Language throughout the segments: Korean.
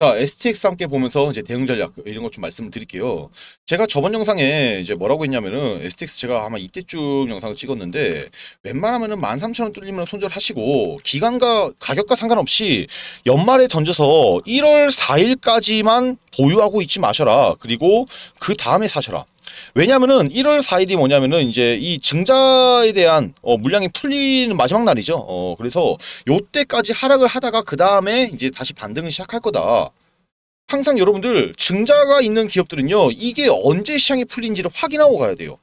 자, STX 함께 보면서 이제 대응 전략 이런 것 좀 말씀을 드릴게요. 제가 저번 영상에 이제 뭐라고 했냐면은 STX 제가 아마 이때쯤 영상을 찍었는데 웬만하면은 13,000원 뚫리면 손절하시고 기간과 가격과 상관없이 연말에 던져서 1월 4일까지만 보유하고 있지 마셔라. 그리고 그 다음에 사셔라. 왜냐면은 1월 4일이 뭐냐면은 이제 이 증자에 대한 어, 물량이 풀리는 마지막 날이죠. 어, 그래서 요때까지 하락을 하다가 그 다음에 이제 다시 반등을 시작할 거다. 항상 여러분들 증자가 있는 기업들은요. 이게 언제 시장이 풀린지를 확인하고 가야 돼요.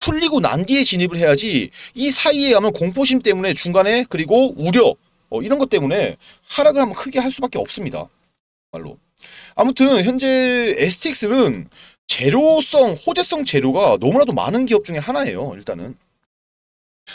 풀리고 난 뒤에 진입을 해야지 이 사이에 가면 공포심 때문에 중간에 그리고 우려 어, 이런 것 때문에 하락을 하면 크게 할 수밖에 없습니다. 말로. 아무튼 현재 STX는 재료성, 호재성 재료가 너무나도 많은 기업 중에 하나예요. 일단은.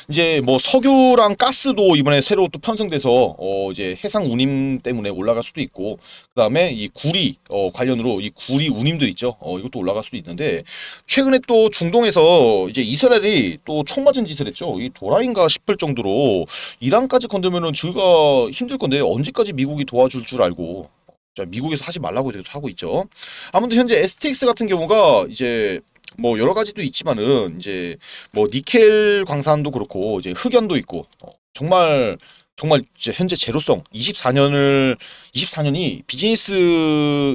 이제 뭐 석유랑 가스도 이번에 새로 또 편성돼서 어 이제 해상 운임 때문에 올라갈 수도 있고 그다음에 이 구리 어 관련으로 이 구리 운임도 있죠. 어 이것도 올라갈 수도 있는데 최근에 또 중동에서 이제 이스라엘이 또 총 맞은 짓을 했죠. 이 도라인가 싶을 정도로 이란까지 건들면은 저가 힘들 건데 언제까지 미국이 도와줄 줄 알고 자, 미국에서 하지 말라고 계도 하고 있죠. 아무튼 현재 STX 같은 경우가 이제 뭐 여러 가지도 있지만은 이제 뭐 니켈 광산도 그렇고 이제 흑연도 있고 어, 정말 정말 현재 제로성 24년을 24년이 비즈니스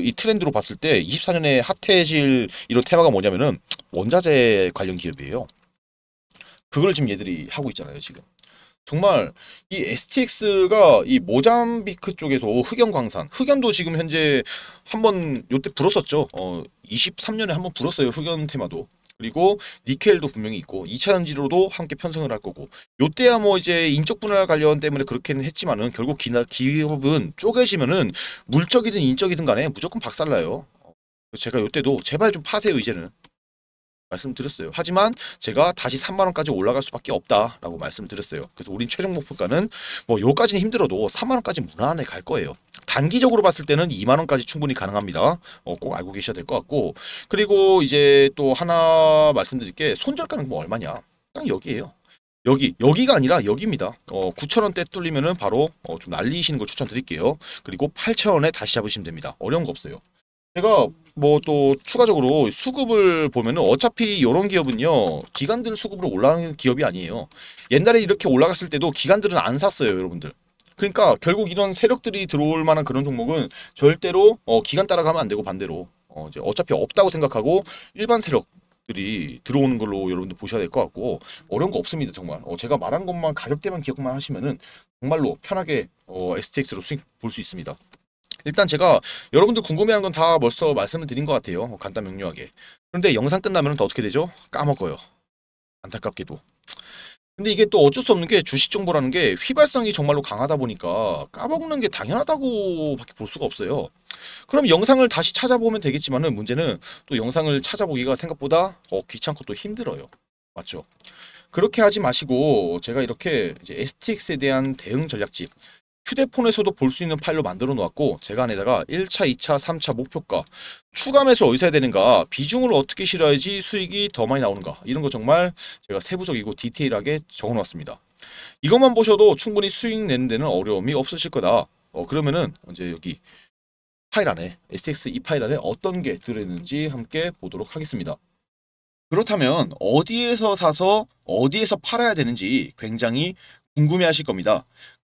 이 트렌드로 봤을 때 24년에 핫해질 이런 테마가 뭐냐면은 원자재 관련 기업이에요. 그걸 지금 얘들이 하고 있잖아요, 지금. 정말 이 STX가 이 모잠비크 쪽에서 흑연 광산, 흑연도 지금 현재 한번 요때 불었었죠. 어 23년에 한 번 불었어요. 흑연 테마도. 그리고 니켈도 분명히 있고 2차 전지로도 함께 편성을 할 거고 요때야 뭐 이제 인적 분할 관련 때문에 그렇게는 했지만은 결국 기나, 기업은 쪼개지면은 물적이든 인적이든 간에 무조건 박살나요. 제가 요때도 제발 좀 파세요 이제는 말씀드렸어요. 하지만 제가 다시 3만 원까지 올라갈 수밖에 없다라고 말씀드렸어요. 그래서 우린 최종 목표가는 뭐 요까지는 힘들어도 3만 원까지 무난하게 갈 거예요. 단기적으로 봤을 때는 2만 원까지 충분히 가능합니다. 어, 꼭 알고 계셔야 될 것 같고 그리고 이제 또 하나 말씀드릴 게 손절 가능 뭐 얼마냐? 딱 여기에요. 여기 여기가 아니라 여기입니다. 어, 9,000원대 뚫리면은 바로 어, 좀 날리시는 걸 추천드릴게요. 그리고 8,000원에 다시 잡으시면 됩니다. 어려운 거 없어요. 제가 뭐 또 추가적으로 수급을 보면은 어차피 이런 기업은요 기관들 수급으로 올라가는 기업이 아니에요 옛날에 이렇게 올라갔을 때도 기관들은 안 샀어요 여러분들 그러니까 결국 이런 세력들이 들어올 만한 그런 종목은 절대로 어, 기간 따라가면 안 되고 반대로 어, 이제 어차피 없다고 생각하고 일반 세력들이 들어오는 걸로 여러분들 보셔야 될 것 같고 어려운 거 없습니다 정말 어, 제가 말한 것만 가격대만 기억만 하시면은 정말로 편하게 어, STX로 수익 볼 수 있습니다. 일단 제가 여러분들 궁금해하는 건다 벌써 말씀을 드린 것 같아요. 간단 명료하게. 그런데 영상 끝나면 더 어떻게 되죠? 까먹어요. 안타깝게도. 근데 이게 또 어쩔 수 없는 게 주식 정보라는 게 휘발성이 정말로 강하다 보니까 까먹는 게 당연하다고 밖에 볼 수가 없어요. 그럼 영상을 다시 찾아보면 되겠지만 은 문제는 또 영상을 찾아보기가 생각보다 어, 귀찮고 또 힘들어요. 맞죠? 그렇게 하지 마시고 제가 이렇게 이제 STX에 대한 대응 전략집 휴대폰에서도 볼 수 있는 파일로 만들어 놓았고 제가 안에다가 1차, 2차, 3차 목표가 추감해서 어디서 해야 되는가 비중을 어떻게 실어야지 수익이 더 많이 나오는가 이런 거 정말 제가 세부적이고 디테일하게 적어 놓았습니다. 이것만 보셔도 충분히 수익 내는 데는 어려움이 없으실 거다. 어, 그러면은 이제 여기 파일 안에 STX 이 파일 안에 어떤 게 들어있는지 함께 보도록 하겠습니다. 그렇다면 어디에서 사서 어디에서 팔아야 되는지 굉장히 궁금해 하실 겁니다.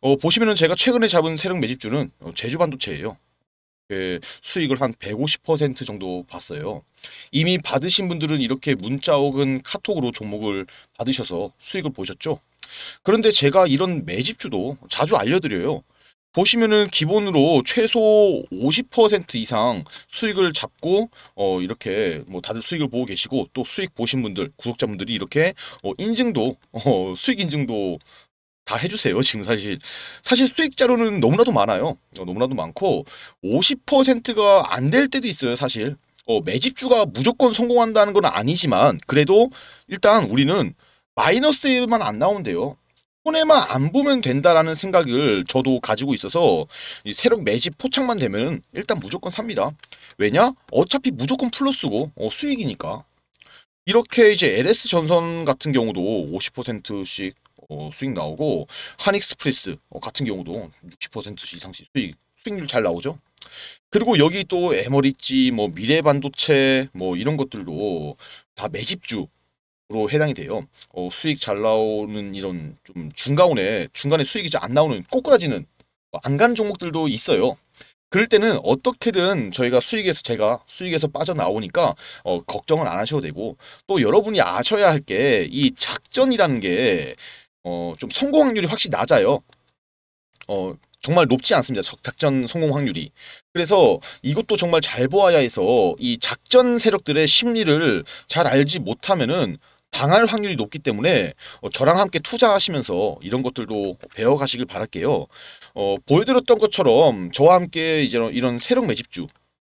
어, 보시면은 제가 최근에 잡은 세력 매집주는 어, 제주 반도체예요. 예, 수익을 한 150% 정도 봤어요. 이미 받으신 분들은 이렇게 문자 혹은 카톡으로 종목을 받으셔서 수익을 보셨죠? 그런데 제가 이런 매집주도 자주 알려드려요. 보시면은 기본으로 최소 50% 이상 수익을 잡고 어 이렇게 뭐 다들 수익을 보고 계시고 또 수익 보신 분들 구독자분들이 이렇게 어 인증도 어 수익 인증도 다 해주세요. 지금 사실 사실 수익 자료는 너무나도 많아요. 어, 너무나도 많고 50%가 안 될 때도 있어요. 사실 어, 매집주가 무조건 성공한다는 건 아니지만 그래도 일단 우리는 마이너스만 안 나온대요. 손해만 안 보면 된다라는 생각을 저도 가지고 있어서 새록 매집 포착만 되면 일단 무조건 삽니다. 왜냐? 어차피 무조건 플러스고 어, 수익이니까. 이렇게 이제 LS 전선 같은 경우도 50%씩 어, 수익 나오고 한익스프레스 어, 같은 경우도 60% 이상씩 수익 수익률 잘 나오죠. 그리고 여기 또 에머리지 뭐 미래 반도체 뭐 이런 것들도 다 매집주 로 해당이 돼요. 어, 수익 잘 나오는 이런 좀 중간에 중간에 수익이 잘 안 나오는 꼬꾸라지는 뭐 안 가는 종목들도 있어요. 그럴 때는 어떻게든 저희가 수익에서 제가 수익에서 빠져나오니까 어, 걱정을 안 하셔도 되고 또 여러분이 아셔야 할 게 이 작전이라는 게 어, 좀 성공 확률이 확실히 낮아요. 어, 정말 높지 않습니다. 작전 성공 확률이. 그래서 이것도 정말 잘 보아야 해서 이 작전 세력들의 심리를 잘 알지 못하면은 당할 확률이 높기 때문에 어, 저랑 함께 투자하시면서 이런 것들도 배워가시길 바랄게요. 어, 보여드렸던 것처럼 저와 함께 이제 이런 세력 매집주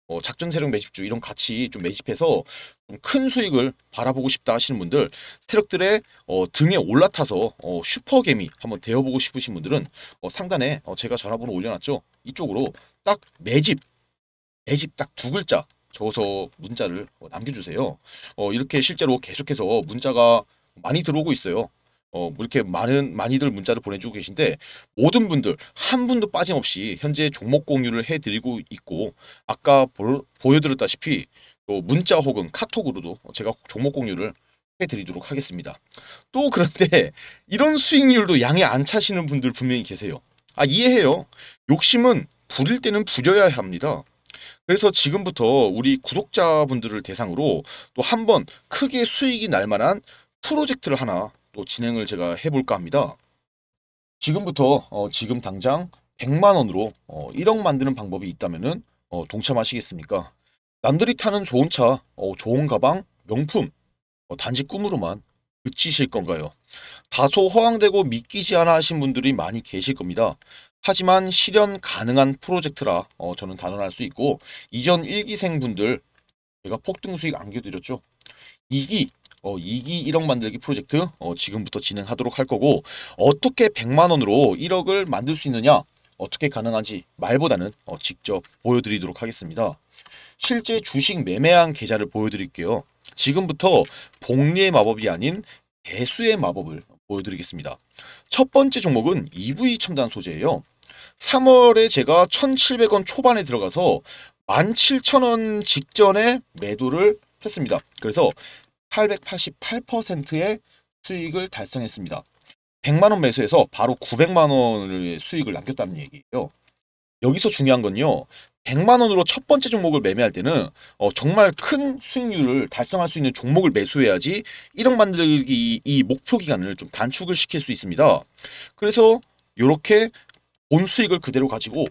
어, 작전 세력 매집주 이런 같이 좀 매집해서 좀큰 수익을 바라보고 싶다 하시는 분들 세력들의 어, 등에 올라타서 어, 슈퍼개미 한번 대어보고 싶으신 분들은 어, 상단에 어, 제가 전화번호 올려놨죠 이쪽으로 딱 매집 매집 딱 두 글자 적어서 문자를 어, 남겨주세요 이렇게 실제로 계속해서 문자가 많이 들어오고 있어요 어, 뭐 이렇게 많은, 많이들 문자를 보내주고 계신데, 모든 분들, 한 분도 빠짐없이 현재 종목 공유를 해드리고 있고, 아까 보, 보여드렸다시피, 또 문자 혹은 카톡으로도 제가 종목 공유를 해드리도록 하겠습니다. 또 그런데, 이런 수익률도 양해 안 차시는 분들 분명히 계세요. 아, 이해해요. 욕심은 부릴 때는 부려야 합니다. 그래서 지금부터 우리 구독자분들을 대상으로 또 한번 크게 수익이 날 만한 프로젝트를 하나 또 진행을 제가 해볼까 합니다. 지금부터 어, 지금 당장 100만원으로 어, 1억 만드는 방법이 있다면 어, 동참하시겠습니까? 남들이 타는 좋은 차, 어, 좋은 가방, 명품, 어, 단지 꿈으로만 그치실 건가요? 다소 허황되고 믿기지 않아 하신 분들이 많이 계실 겁니다. 하지만 실현 가능한 프로젝트라 어, 저는 단언할 수 있고 이전 1기생 분들 제가 폭등 수익 안겨드렸죠. 2기, 어, 2기 1억 만들기 프로젝트 어, 지금부터 진행하도록 할 거고 어떻게 100만 원으로 1억을 만들 수 있느냐 어떻게 가능한지 말보다는 어, 직접 보여드리도록 하겠습니다. 실제 주식 매매한 계좌를 보여드릴게요. 지금부터 복리의 마법이 아닌 배수의 마법을 보여드리겠습니다. 첫 번째 종목은 EV 첨단 소재예요. 3월에 제가 1,700원 초반에 들어가서 17,000원 직전에 매도를 했습니다. 그래서 888%의 수익을 달성했습니다. 100만원 매수해서 바로 900만원의 수익을 남겼다는 얘기예요. 여기서 중요한 건요. 100만원으로 첫 번째 종목을 매매할 때는 어, 정말 큰 수익률을 달성할 수 있는 종목을 매수해야지 1억 만들기 이 목표 기간을 좀 단축을 시킬 수 있습니다. 그래서 이렇게 본 수익을 그대로 가지고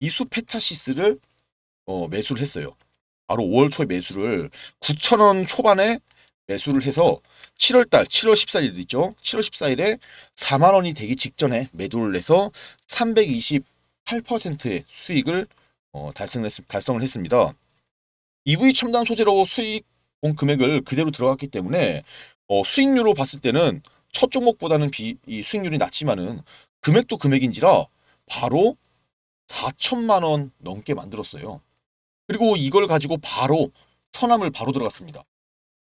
이수 페타시스를 어, 매수를 했어요. 바로 5월 초에 매수를 9천원 초반에 매수를 해서 7월달 7월 14일도 있죠. 7월 14일에 4만원이 되기 직전에 매도를 해서 328%의 수익을 어, 달성을, 했, 달성을 했습니다. EV 첨단 소재로 수익 본 금액을 그대로 들어갔기 때문에 어, 수익률로 봤을 때는 첫 종목보다는 비, 이 수익률이 낮지만은 금액도 금액인지라 바로 4천만 원 넘게 만들었어요. 그리고 이걸 가지고 바로 선함을 바로 들어갔습니다.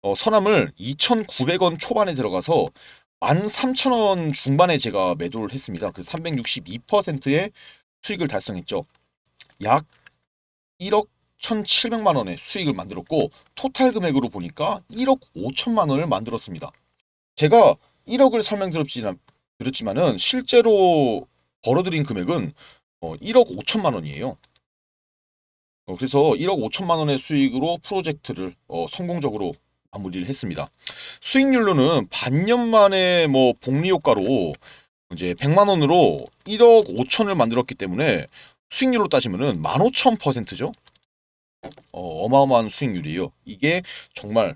어, 선암을 2,900원 초반에 들어가서 13,000원 중반에 제가 매도를 했습니다. 그 362%의 수익을 달성했죠. 약 1억 1,700만 원의 수익을 만들었고 토탈 금액으로 보니까 1억 5천만 원을 만들었습니다. 제가 1억을 설명드렸지만 은 실제로 벌어들인 금액은 1억 어, 5천만 원이에요. 어, 그래서 1억 5천만 원의 수익으로 프로젝트를 어, 성공적으로 마무리를 했습니다. 수익률로는 반년 만에 뭐 복리 효과로 이제 100만 원으로 1억 5천을 만들었기 때문에 수익률로 따지면은 15,000%죠. 어, 어마어마한 수익률이에요. 이게 정말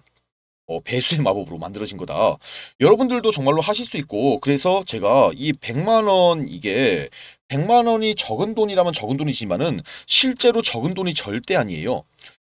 어, 배수의 마법으로 만들어진 거다. 여러분들도 정말로 하실 수 있고 그래서 제가 이 100만 원 이게 100만 원이 적은 돈이라면 적은 돈이지만은 실제로 적은 돈이 절대 아니에요.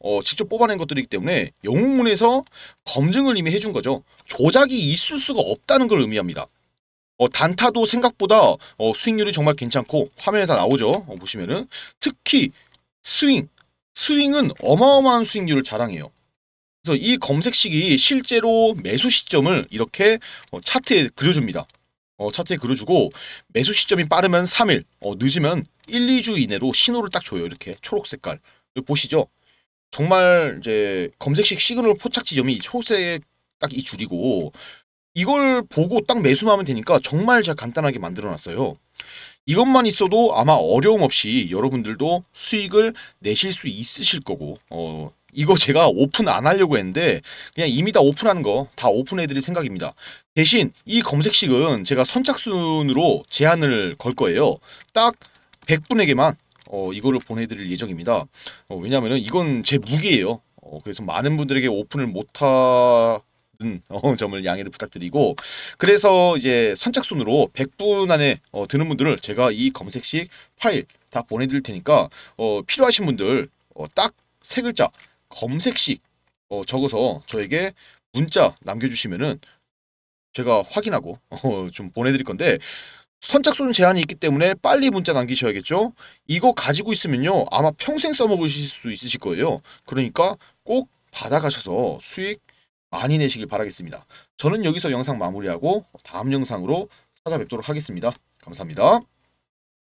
어, 직접 뽑아낸 것들이기 때문에 영웅문에서 검증을 이미 해준 거죠. 조작이 있을 수가 없다는 걸 의미합니다. 어, 단타도 생각보다 어, 스윙률이 정말 괜찮고 화면에 다 나오죠. 어, 보시면은 특히 스윙, 스윙은 어마어마한 스윙률을 자랑해요. 그래서 이 검색식이 실제로 매수 시점을 이렇게 어, 차트에 그려줍니다. 어, 차트에 그려주고 매수 시점이 빠르면 3일, 어, 늦으면 1, 2주 이내로 신호를 딱 줘요. 이렇게 초록 색깔. 보시죠. 정말 이제 검색식 시그널 포착 지점이 초세에 딱 이 줄이고 이걸 보고 딱 매수하면 되니까 정말 제가 간단하게 만들어놨어요. 이것만 있어도 아마 어려움 없이 여러분들도 수익을 내실 수 있으실 거고 어, 이거 제가 오픈 안 하려고 했는데 그냥 이미 다 오픈한 거 다 오픈해드릴 생각입니다. 대신 이 검색식은 제가 선착순으로 제한을 걸 거예요. 딱 100분에게만 어, 이거를 보내드릴 예정입니다. 어, 왜냐하면 이건 제 무기예요. 어, 그래서 많은 분들에게 오픈을 못하는 어, 점을 양해를 부탁드리고 그래서 이제 선착순으로 100분 안에 어, 드는 분들을 제가 이 검색식 파일 다 보내드릴 테니까 어, 필요하신 분들 어, 딱세 글자 검색식 어, 적어서 저에게 문자 남겨주시면은 제가 확인하고 어, 좀 보내드릴 건데 선착순 제한이 있기 때문에 빨리 문자 남기셔야겠죠. 이거 가지고 있으면요. 아마 평생 써먹으실 수 있으실 거예요. 그러니까 꼭 받아가셔서 수익 많이 내시길 바라겠습니다. 저는 여기서 영상 마무리하고 다음 영상으로 찾아뵙도록 하겠습니다. 감사합니다.